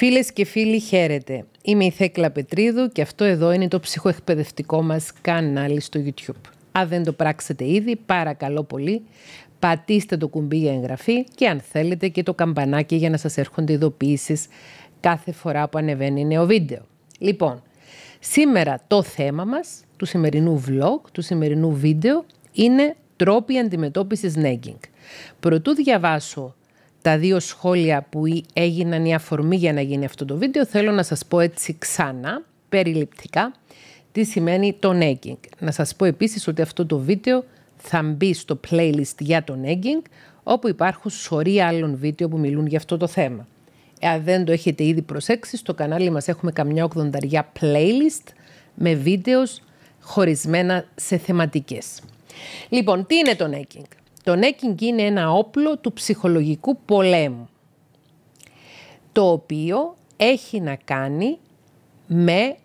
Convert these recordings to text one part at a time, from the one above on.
Φίλες και φίλοι, χαίρετε. Είμαι η Θέκλα Πετρίδου και αυτό εδώ είναι το ψυχοεκπαιδευτικό μας κανάλι στο YouTube. Αν δεν το πράξετε ήδη, παρακαλώ πολύ, πατήστε το κουμπί για εγγραφή και αν θέλετε και το καμπανάκι για να σας έρχονται ειδοποιήσεις κάθε φορά που ανεβαίνει νέο βίντεο. Λοιπόν, σήμερα το θέμα μας του σημερινού vlog, του σημερινού βίντεο είναι τρόποι αντιμετώπισης νέγκινγκ. Προτού διαβάσω τα δύο σχόλια που έγιναν η αφορμή για να γίνει αυτό το βίντεο, θέλω να σας πω έτσι ξανά, περιληπτικά, τι σημαίνει το nagging. Να σας πω επίσης ότι αυτό το βίντεο θα μπει στο playlist για το nagging, όπου υπάρχουν σωρία άλλων βίντεο που μιλούν για αυτό το θέμα. Εάν δεν το έχετε ήδη προσέξει, στο κανάλι μας έχουμε καμιά οκδονταριά playlist με βίντεος χωρισμένα σε θεματικές. Λοιπόν, τι είναι το nagging. Το νέκινγκ είναι ένα όπλο του ψυχολογικού πολέμου, το οποίο έχει να κάνει με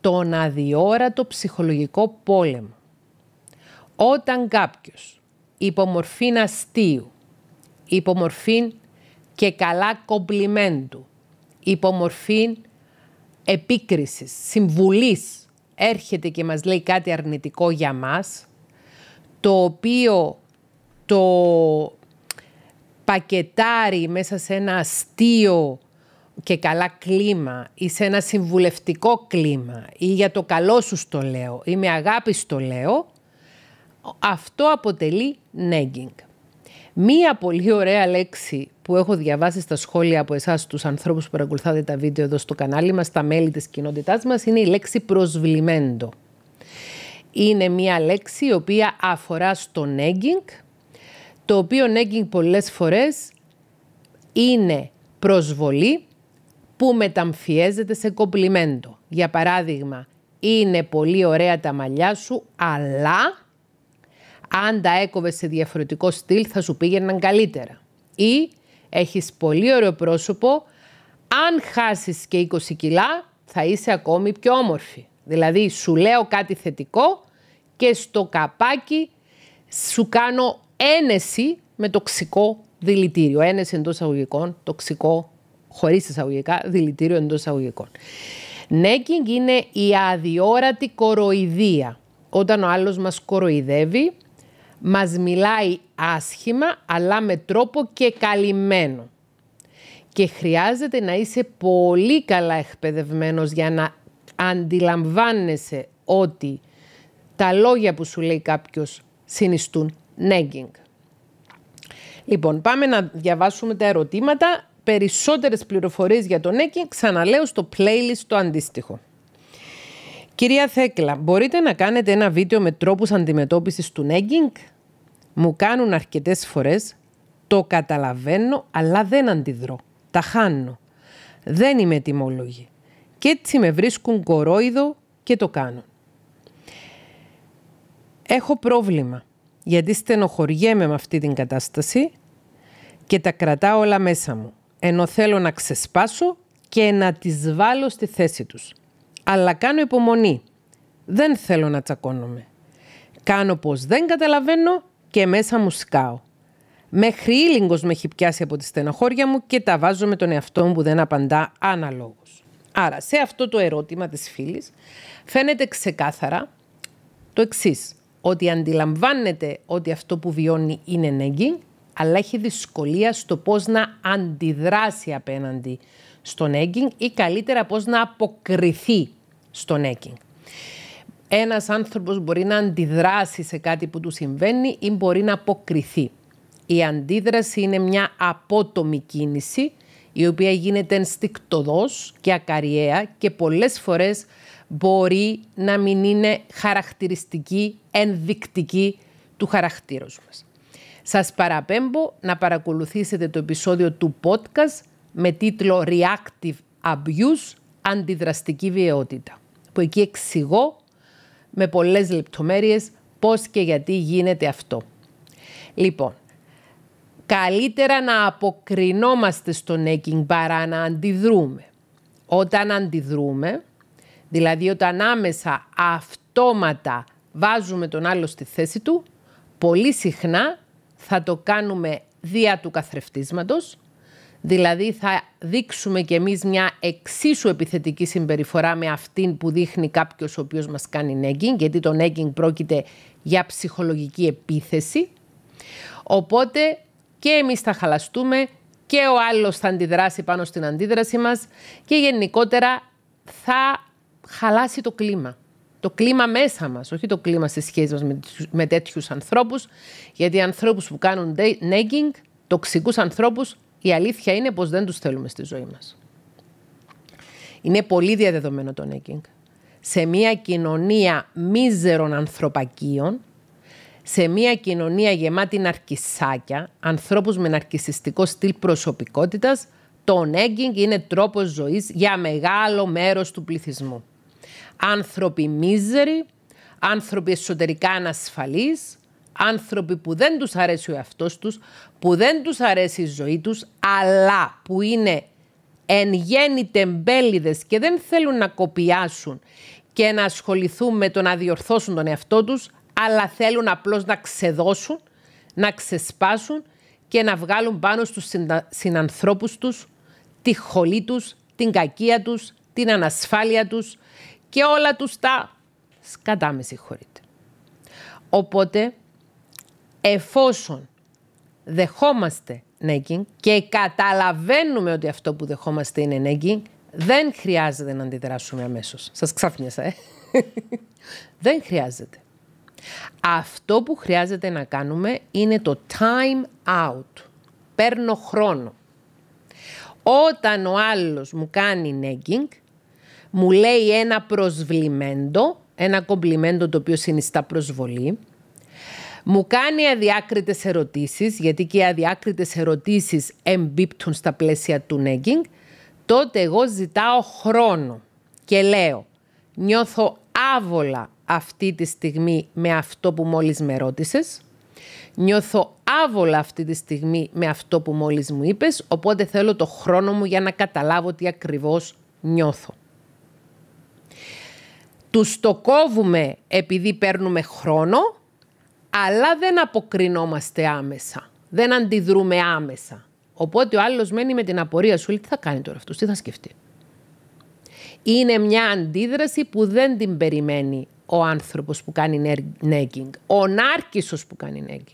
τον αδιόρατο ψυχολογικό πόλεμο. Όταν κάποιος υπομορφήν αστείου, υπομορφήν και καλά κομπλιμέντου, υπομορφήν επίκρισης, συμβουλής, έρχεται και μας λέει κάτι αρνητικό για μας, το οποίο το πακετάρι μέσα σε ένα αστείο και καλά κλίμα ή σε ένα συμβουλευτικό κλίμα ή για το καλό σου το λέω ή με αγάπη στο λέω, αυτό αποτελεί νέγκινγκ. Μία πολύ ωραία λέξη που έχω διαβάσει στα σχόλια από εσάς τους ανθρώπους που παρακολουθάτε τα βίντεο εδώ στο κανάλι μας, τα μέλη της κοινότητάς μας, είναι η λέξη προσβλημέντο. Είναι μία λέξη η οποία αφορά στο νέγκινγκ, το οποίο nagging πολλές φορές είναι προσβολή που μεταμφιέζεται σε κομπλιμέντο. Για παράδειγμα, είναι πολύ ωραία τα μαλλιά σου, αλλά αν τα έκοβες σε διαφορετικό στυλ θα σου πήγαιναν καλύτερα. Ή έχεις πολύ ωραίο πρόσωπο, αν χάσεις και 20 κιλά θα είσαι ακόμη πιο όμορφη. Δηλαδή σου λέω κάτι θετικό και στο καπάκι σου κάνω ένεση με τοξικό δηλητήριο. Ένεση εντός αγωγικών, τοξικό χωρίς εισαγωγικά, δηλητήριο εντός αγωγικών. Νέκινγκ είναι η αδιόρατη κοροϊδία. Όταν ο άλλος μας κοροϊδεύει, μας μιλάει άσχημα, αλλά με τρόπο και καλυμμένο. Και χρειάζεται να είσαι πολύ καλά εκπαιδευμένος για να αντιλαμβάνεσαι ότι τα λόγια που σου λέει κάποιος συνιστούν Νέγκινγκ. Λοιπόν, πάμε να διαβάσουμε τα ερωτήματα. Περισσότερες πληροφορίες για το Νέγκινγκ ξαναλέω στο playlist το αντίστοιχο. Κυρία Θέκλα, μπορείτε να κάνετε ένα βίντεο με τρόπους αντιμετώπισης του Νέγκινγκ. Μου κάνουν αρκετές φορές. Το καταλαβαίνω, αλλά δεν αντιδρώ. Τα χάνω. Δεν είμαι τιμόλογη. Και έτσι με βρίσκουν κορόιδο και το κάνω Έχω πρόβλημα γιατί στενοχωριέμαι με αυτή την κατάσταση και τα κρατάω όλα μέσα μου, ενώ θέλω να ξεσπάσω και να τις βάλω στη θέση τους. Αλλά κάνω υπομονή. Δεν θέλω να τσακώνομαι. Κάνω πως δεν καταλαβαίνω και μέσα μου σκάω. Μέχρι ήλιγκος με έχει πιάσει από τη στενοχώρια μου και τα βάζω με τον εαυτό μου που δεν απαντά άναλόγω Άρα σε αυτό το ερώτημα της φίλης φαίνεται ξεκάθαρα το εξής ότι αντιλαμβάνεται ότι αυτό που βιώνει είναι νέγκη, αλλά έχει δυσκολία στο πώς να αντιδράσει απέναντι στον έγκινγκ ή καλύτερα πώς να αποκριθεί στον έγκινγκ. Ένας άνθρωπος μπορεί να αντιδράσει σε κάτι που του συμβαίνει ή μπορεί να αποκριθεί. Η αντίδραση είναι μια απότομη κίνηση η οποία γίνεται ενστικτοδός και ακαριέα και πολλές φορές μπορεί να μην είναι χαρακτηριστική, ενδεικτική του χαρακτήρος μας. Σας παραπέμπω να παρακολουθήσετε το επεισόδιο του podcast με τίτλο Reactive Abuse Αντιδραστική Βιαιότητα που εκεί εξηγώ με πολλές λεπτομέρειες πώς και γιατί γίνεται αυτό. Λοιπόν, καλύτερα να αποκρινόμαστε στο νέκινγκ παρά να αντιδρούμε. Όταν αντιδρούμε, Δηλαδή όταν άμεσα αυτόματα βάζουμε τον άλλο στη θέση του, πολύ συχνά θα το κάνουμε δια του καθρεφτίσματος, δηλαδή θα δείξουμε κι εμείς μια εξίσου επιθετική συμπεριφορά με αυτήν που δείχνει κάποιος ο οποίος μας κάνει νέγκινγκ, γιατί το νέγκινγκ πρόκειται για ψυχολογική επίθεση. Οπότε και εμείς θα χαλαστούμε και ο άλλος θα αντιδράσει πάνω στην αντίδραση μας και γενικότερα θα χαλάσει το κλίμα. Το κλίμα μέσα μας, όχι το κλίμα στη σχέση μας με, με τέτοιους ανθρώπους, γιατί ανθρώπους που κάνουν nagging, τοξικούς ανθρώπους, η αλήθεια είναι πως δεν τους θέλουμε στη ζωή μας. Είναι πολύ διαδεδομένο το nagging. Σε μια κοινωνία μίζερων ανθρωπακίων, σε μια κοινωνία γεμάτη ναρκισάκια, ανθρώπους με ναρκισιστικό στυλ προσωπικότητας, το nagging είναι τρόπος ζωής για μεγάλο μέρος του πληθυσμού. Άνθρωποι μίζεροι, άνθρωποι εσωτερικά ανασφαλείς, άνθρωποι που δεν τους αρέσει ο εαυτός τους, που δεν τους αρέσει η ζωή τους, αλλά που είναι εν γέννη τεμπέληδες και δεν θέλουν να κοπιάσουν και να ασχοληθούν με το να διορθώσουν τον εαυτό τους, αλλά θέλουν απλώς να ξεδώσουν, να ξεσπάσουν και να βγάλουν πάνω στους συνανθρώπους τους τη χολή τους, την κακία τους, την ανασφάλεια τους και όλα τους τα σκατά με συγχωρείτε. Οπότε, εφόσον δεχόμαστε νέγκινγκ... και καταλαβαίνουμε ότι αυτό που δεχόμαστε είναι νέγκινγκ... δεν χρειάζεται να αντιδράσουμε αμέσως. Σας ξαφνιάσα, ε. δεν χρειάζεται. Αυτό που χρειάζεται να κάνουμε είναι το time out. Παίρνω χρόνο. Όταν ο άλλος μου κάνει νέγκινγκ μου λέει ένα προσβλημέντο, ένα κομπλιμέντο το οποίο συνιστά προσβολή. Μου κάνει αδιάκριτες ερωτήσεις, γιατί και οι αδιάκριτες ερωτήσεις εμπίπτουν στα πλαίσια του νέγκινγκ. Τότε εγώ ζητάω χρόνο και λέω, νιώθω άβολα αυτή τη στιγμή με αυτό που μόλις με ρώτησες. Νιώθω άβολα αυτή τη στιγμή με αυτό που μόλις μου είπες, οπότε θέλω το χρόνο μου για να καταλάβω τι ακριβώς νιώθω. Τους το κόβουμε επειδή παίρνουμε χρόνο, αλλά δεν αποκρινόμαστε άμεσα. Δεν αντιδρούμε άμεσα. Οπότε ο άλλος μένει με την απορία σου, λέει, τι θα κάνει τώρα αυτός, τι θα σκεφτεί. Είναι μια αντίδραση που δεν την περιμένει ο άνθρωπος που κάνει νέγκινγκ, ο νάρκισος που κάνει νέγκινγκ.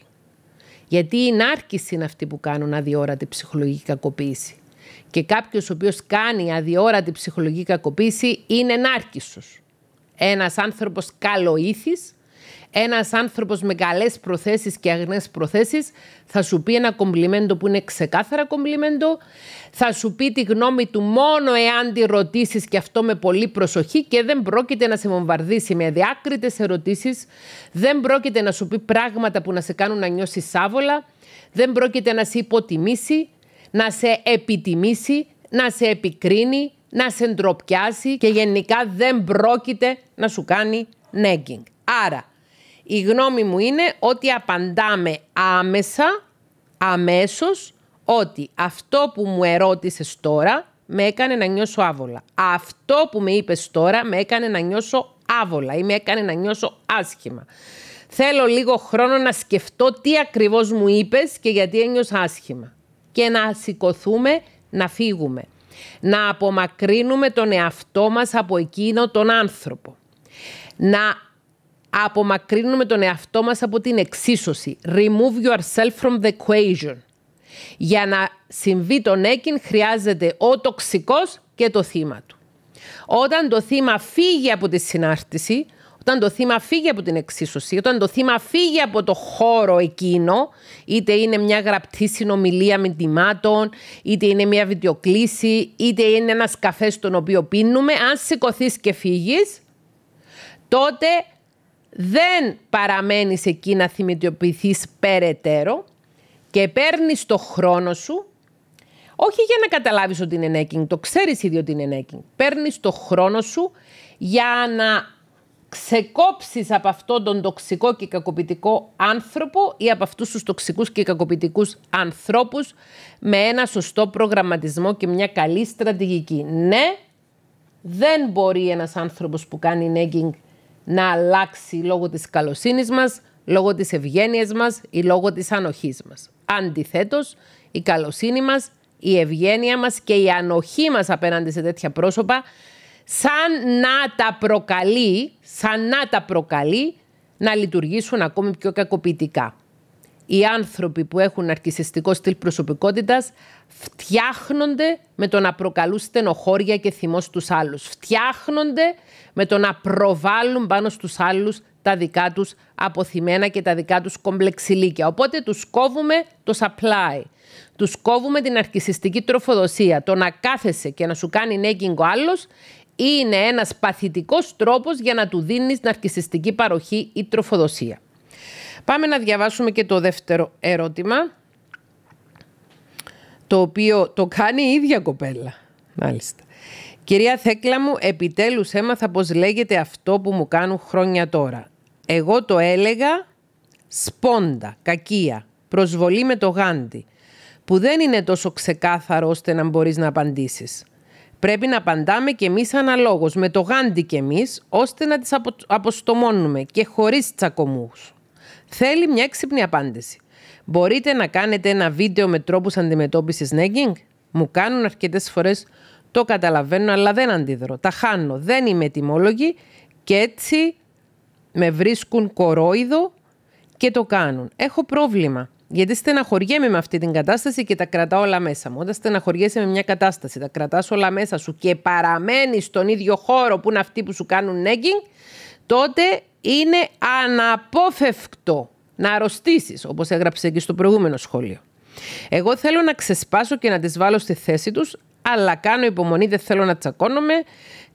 Γιατί οι νάρκησοι είναι αυτοί που κάνουν αδιόρατη ψυχολογική κακοποίηση. Και κάποιος ο οποίος κάνει αδιόρατη ψυχολογική κακοποίηση είναι νάρκισος. Ένας άνθρωπος καλοήθης, ένας άνθρωπος με καλές προθέσεις και αγνές προθέσεις. θα σου πει ένα κομπλιμέντο που είναι ξεκάθαρα κομπλιμέντο, θα σου πει τη γνώμη του μόνο εάν τη ρωτήσεις και αυτό με πολύ προσοχή και δεν πρόκειται να σε βομβαρδίσει με διάκριτες ερωτήσεις, δεν πρόκειται να σου πει πράγματα που να σε κάνουν να νιώσεις άβολα, δεν πρόκειται να σε υποτιμήσει, να σε επιτιμήσει, να σε επικρίνει, να σε ντροπιάσει και γενικά δεν πρόκειται να σου κάνει nagging. Άρα, η γνώμη μου είναι ότι απαντάμε άμεσα, αμέσως, ότι αυτό που μου ερώτησες τώρα με έκανε να νιώσω άβολα. Αυτό που με είπες τώρα με έκανε να νιώσω άβολα ή με έκανε να νιώσω άσχημα. Θέλω λίγο χρόνο να σκεφτώ τι ακριβώς μου είπες και γιατί ένιωσα άσχημα. Και να σηκωθούμε να φύγουμε να απομακρύνουμε τον εαυτό μας από εκείνο τον άνθρωπο. Να απομακρύνουμε τον εαυτό μας από την εξίσωση. Remove yourself from the equation. Για να συμβεί τον έκειν χρειάζεται ο τοξικός και το θύμα του. Όταν το θύμα φύγει από τη συνάρτηση, όταν το θύμα φύγει από την εξίσωση, όταν το θύμα φύγει από το χώρο εκείνο, είτε είναι μια γραπτή συνομιλία τιμάτων, είτε είναι μια βιντεοκλήση, είτε είναι ένας καφέ στον οποίο πίνουμε, αν σηκωθείς και φύγεις, τότε δεν παραμένεις εκεί να θυμητοποιηθείς περαιτέρω και παίρνεις το χρόνο σου, όχι για να καταλάβεις ότι είναι νέκινγκ, το ξέρεις ήδη ότι είναι νέκινγκ, παίρνεις το χρόνο σου για να ξεκόψεις από αυτόν τον τοξικό και κακοποιητικό άνθρωπο ή από αυτούς τους τοξικούς και κακοποιητικούς ανθρώπους με ένα σωστό προγραμματισμό και μια καλή στρατηγική. Ναι, δεν μπορεί ένας άνθρωπος που κάνει νέγκινγκ να αλλάξει λόγω της καλοσύνης μας, λόγω της ευγένειας μας ή λόγω της ανοχής μας. Αντιθέτως, η καλοσύνη μας, η ευγένεια μας και η ανοχή μας απέναντι σε τέτοια πρόσωπα σαν να τα προκαλεί, σαν να τα προκαλεί να λειτουργήσουν ακόμη πιο κακοποιητικά. Οι άνθρωποι που έχουν αρκισιστικό στυλ προσωπικότητας φτιάχνονται με το να προκαλούν στενοχώρια και θυμό στους άλλους. Φτιάχνονται με το να προβάλλουν πάνω στους άλλους τα δικά τους αποθυμένα και τα δικά τους κομπλεξιλίκια. Οπότε τους κόβουμε το supply. Τους κόβουμε την αρκισιστική τροφοδοσία. Το να κάθεσαι και να σου κάνει νέκινγκ ο άλλος είναι ένας παθητικός τρόπος για να του δίνεις ναρκισιστική παροχή ή τροφοδοσία. Πάμε να διαβάσουμε και το δεύτερο ερώτημα, το οποίο το κάνει η ίδια κοπέλα. Μάλιστα. Κυρία Θέκλα μου, επιτέλους έμαθα πως λέγεται αυτό που μου κάνουν χρόνια τώρα. Εγώ το έλεγα σπόντα, κακία, προσβολή με το γάντι, που δεν είναι τόσο ξεκάθαρο ώστε να μπορείς να απαντήσεις. Πρέπει να απαντάμε κι εμείς αναλόγως, με το γάντι κι εμείς, ώστε να τις αποστομώνουμε και χωρίς τσακωμούς. Θέλει μια έξυπνη απάντηση. Μπορείτε να κάνετε ένα βίντεο με τρόπους αντιμετώπισης νέγκινγκ. Μου κάνουν αρκετές φορές το καταλαβαίνω, αλλά δεν αντιδρώ. Τα χάνω. Δεν είμαι ετοιμόλογη και έτσι με βρίσκουν κορόιδο και το κάνουν. Έχω πρόβλημα. Γιατί στεναχωριέμαι με αυτή την κατάσταση και τα κρατάω όλα μέσα μου. Όταν στεναχωριέσαι με μια κατάσταση, τα κρατάς όλα μέσα σου και παραμένεις στον ίδιο χώρο που είναι αυτοί που σου κάνουν νέγκινγκ... τότε είναι αναπόφευκτο να αρρωστήσεις, όπως έγραψε και στο προηγούμενο σχόλιο. Εγώ θέλω να ξεσπάσω και να τις βάλω στη θέση τους, αλλά κάνω υπομονή, δεν θέλω να τσακώνομαι.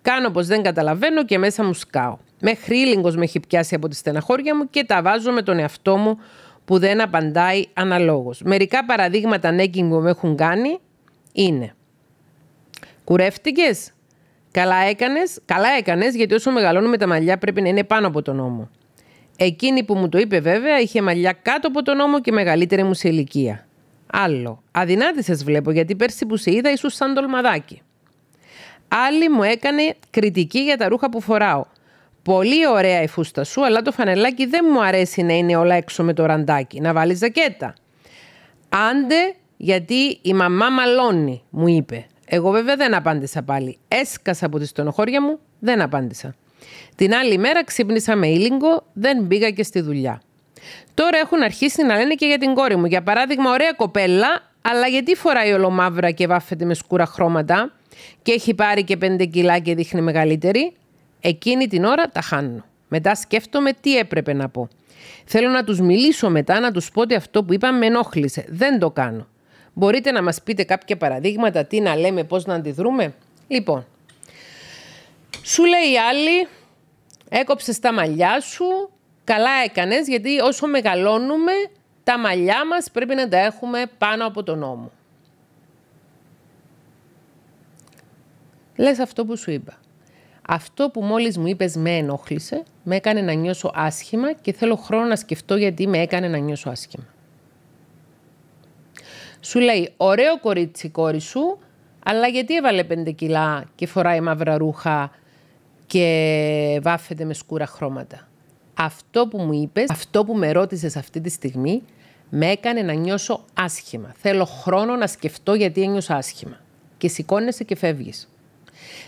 Κάνω πω δεν καταλαβαίνω και μέσα μου σκάω. Μέχρι λίγο με έχει πιάσει από τη στεναχώρια μου και τα βάζω με τον εαυτό μου που δεν απαντάει αναλόγως. Μερικά παραδείγματα νέγκινγκ ναι, που με έχουν κάνει είναι «Κουρεύτηκες, καλά έκανες, καλά έκανες γιατί όσο μεγαλώνουμε τα μαλλιά πρέπει να είναι πάνω από τον ώμο». Εκείνη που μου το είπε βέβαια είχε μαλλιά κάτω από τον ώμο και μεγαλύτερη μου σε ηλικία. Άλλο, σας βλέπω γιατί πέρσι που σε είδα ίσω σαν τολμαδάκι. Άλλη μου έκανε κριτική για τα ρούχα που φοράω. Πολύ ωραία η φούστα σου, αλλά το φανελάκι δεν μου αρέσει να είναι όλα έξω με το ραντάκι. Να βάλεις ζακέτα. Άντε, γιατί η μαμά μαλώνει, μου είπε. Εγώ βέβαια δεν απάντησα πάλι. Έσκασα από τη στενοχώρια μου, δεν απάντησα. Την άλλη μέρα ξύπνησα με ήλιγκο, δεν μπήκα και στη δουλειά. Τώρα έχουν αρχίσει να λένε και για την κόρη μου. Για παράδειγμα, ωραία κοπέλα, αλλά γιατί φοράει ολομαύρα και βάφεται με σκούρα χρώματα και έχει πάρει και 5 κιλά και δείχνει μεγαλύτερη. Εκείνη την ώρα τα χάνω. Μετά σκέφτομαι τι έπρεπε να πω. Θέλω να τους μιλήσω μετά, να τους πω ότι αυτό που είπα με ενόχλησε. Δεν το κάνω. Μπορείτε να μας πείτε κάποια παραδείγματα, τι να λέμε, πώς να αντιδρούμε. Λοιπόν, σου λέει η άλλη, έκοψε τα μαλλιά σου, καλά έκανες, γιατί όσο μεγαλώνουμε, τα μαλλιά μας πρέπει να τα έχουμε πάνω από τον νόμο. Λες αυτό που σου είπα. Αυτό που μόλις μου είπες με ενόχλησε, με έκανε να νιώσω άσχημα και θέλω χρόνο να σκεφτώ γιατί με έκανε να νιώσω άσχημα. Σου λέει, ωραίο κορίτσι κόρη σου, αλλά γιατί έβαλε πέντε κιλά και φοράει μαύρα ρούχα και βάφεται με σκούρα χρώματα. Αυτό που μου είπες, αυτό που με ρώτησες αυτή τη στιγμή, με έκανε να νιώσω άσχημα. Θέλω χρόνο να σκεφτώ γιατί ένιωσα άσχημα. Και σηκώνεσαι και φεύγεις.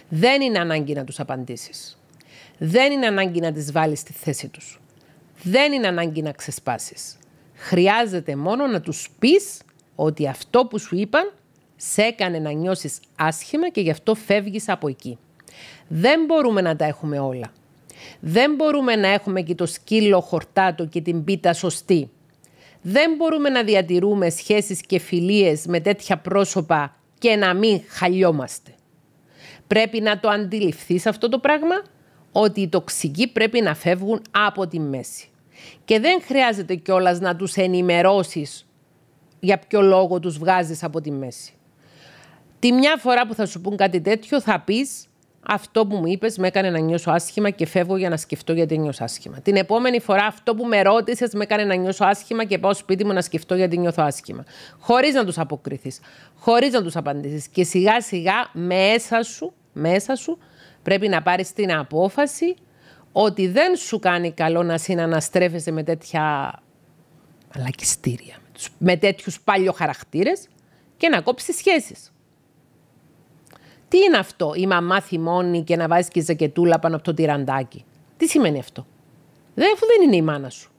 Δεν είναι ανάγκη να τους απαντήσεις. Δεν είναι ανάγκη να τις βάλεις στη θέση τους. Δεν είναι ανάγκη να ξεσπάσεις. Χρειάζεται μόνο να τους πεις ότι αυτό που σου είπαν σε έκανε να νιώσεις άσχημα και γι' αυτό φεύγεις από εκεί. Δεν μπορούμε να τα έχουμε όλα. Δεν μπορούμε να έχουμε και το σκύλο χορτάτο και την πίτα σωστή. Δεν μπορούμε να διατηρούμε σχέσεις και φιλίες με τέτοια πρόσωπα και να μην χαλιόμαστε πρέπει να το αντιληφθείς αυτό το πράγμα, ότι οι τοξικοί πρέπει να φεύγουν από τη μέση. Και δεν χρειάζεται κιόλας να τους ενημερώσεις για ποιο λόγο τους βγάζεις από τη μέση. Τη μια φορά που θα σου πούν κάτι τέτοιο θα πεις αυτό που μου είπες με έκανε να νιώσω άσχημα και φεύγω για να σκεφτώ γιατί νιώσω άσχημα. Την επόμενη φορά αυτό που με ρώτησες με έκανε να νιώσω άσχημα και πάω σπίτι μου να σκεφτώ γιατί νιώθω άσχημα. Χωρίς να τους αποκριθείς, χωρίς να τους απαντήσεις και σιγά σιγά μέσα σου μέσα σου, πρέπει να πάρεις την απόφαση ότι δεν σου κάνει καλό να συναναστρέφεσαι με τέτοια αλακιστήρια, με τέτοιους παλιό και να κόψεις σχέσεις. Τι είναι αυτό, η μαμά θυμώνει και να βάζεις και ζακετούλα πάνω από το τυραντάκι. Τι σημαίνει αυτό. Δεν, αφού είναι η μάνα σου.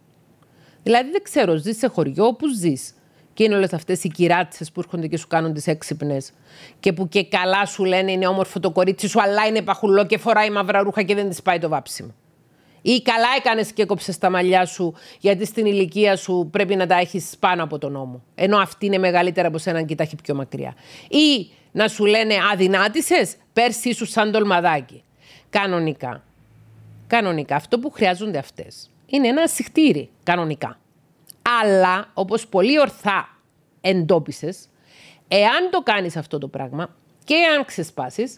Δηλαδή δεν ξέρω, ζεις σε χωριό που ζεις και είναι όλες αυτές οι κυράτσε που έρχονται και σου κάνουν τι έξυπνες. Και που και καλά σου λένε είναι όμορφο το κορίτσι σου, αλλά είναι παχουλό και φοράει μαύρα ρούχα και δεν της πάει το βάψιμο. Ή καλά έκανες και έκοψες τα μαλλιά σου, γιατί στην ηλικία σου πρέπει να τα έχεις πάνω από τον νόμο. Ενώ αυτή είναι μεγαλύτερα από σένα και τα έχει πιο μακριά. Ή να σου λένε αδυνάτησες, πέρσι σου σαν τολμαδάκι. Κανονικά. Κανονικά. Αυτό που χρειάζονται αυτές είναι ένα συχτήρι. Κανονικά. Αλλά, όπως πολύ ορθά εντόπισες, εάν το κάνεις αυτό το πράγμα και εάν ξεσπάσει,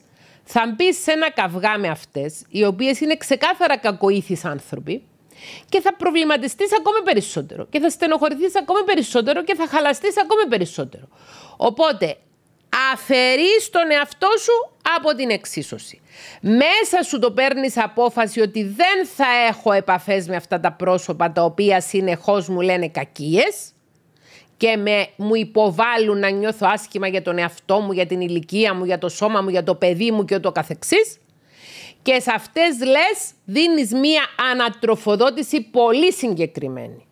θα μπεις σε ένα καυγά με αυτές, οι οποίες είναι ξεκάθαρα κακοήθεις άνθρωποι, και θα προβληματιστείς ακόμη περισσότερο και θα στενοχωρηθείς ακόμη περισσότερο και θα χαλαστείς ακόμη περισσότερο. Οπότε, αφαιρείς τον εαυτό σου από την εξίσωση. Μέσα σου το παίρνεις απόφαση ότι δεν θα έχω επαφές με αυτά τα πρόσωπα τα οποία συνεχώς μου λένε κακίες και με, μου υποβάλλουν να νιώθω άσχημα για τον εαυτό μου, για την ηλικία μου, για το σώμα μου, για το παιδί μου και το καθεξής. Και σε αυτές λες δίνεις μία ανατροφοδότηση πολύ συγκεκριμένη.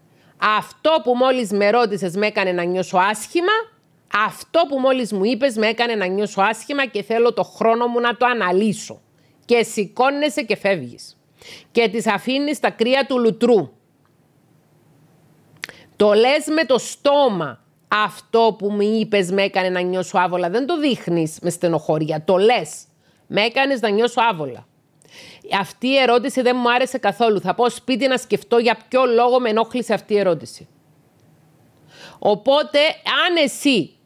Αυτό που μόλις με ρώτησες με έκανε να νιώσω άσχημα αυτό που μόλις μου είπες με έκανε να νιώσω άσχημα και θέλω το χρόνο μου να το αναλύσω. Και σηκώνεσαι και φεύγεις. Και τις αφήνεις τα κρύα του λουτρού. Το λες με το στόμα. Αυτό που μου είπες με έκανε να νιώσω άβολα. Δεν το δείχνεις με στενοχωρία. Το λες. Με έκανες να νιώσω άβολα. Αυτή η ερώτηση δεν μου άρεσε καθόλου. Θα πω σπίτι να σκεφτώ για ποιο λόγο με ενόχλησε αυτή η ερώτηση. Οπότε, αν εσύ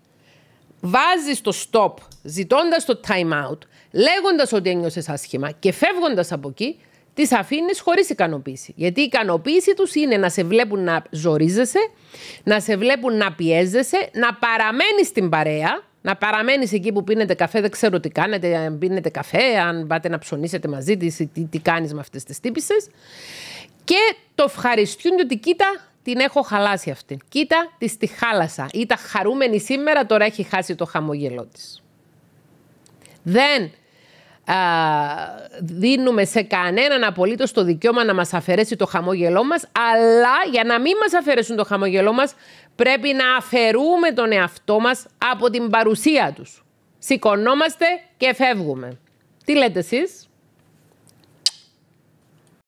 βάζεις το stop ζητώντας το time out, λέγοντας ότι ένιωσες άσχημα και φεύγοντας από εκεί, τις αφήνεις χωρίς ικανοποίηση. Γιατί η ικανοποίηση τους είναι να σε βλέπουν να ζορίζεσαι, να σε βλέπουν να πιέζεσαι, να παραμένεις στην παρέα, να παραμένεις εκεί που πίνετε καφέ, δεν ξέρω τι κάνετε, αν πίνετε καφέ, αν πάτε να ψωνίσετε μαζί της, τι, τι κάνεις με αυτές τις τύπησες. Και το ευχαριστούν ότι κοίτα, την έχω χαλάσει αυτή. Κοίτα, της τη χάλασα. Ήταν χαρούμενη σήμερα, τώρα έχει χάσει το χαμογελό της. Δεν δίνουμε σε κανέναν απολύτως το δικαίωμα να μας αφαιρέσει το χαμόγελό μας, αλλά για να μην μας αφαιρέσουν το χαμόγελό μας, πρέπει να αφαιρούμε τον εαυτό μας από την παρουσία τους. Σηκωνόμαστε και φεύγουμε. Τι λέτε εσείς?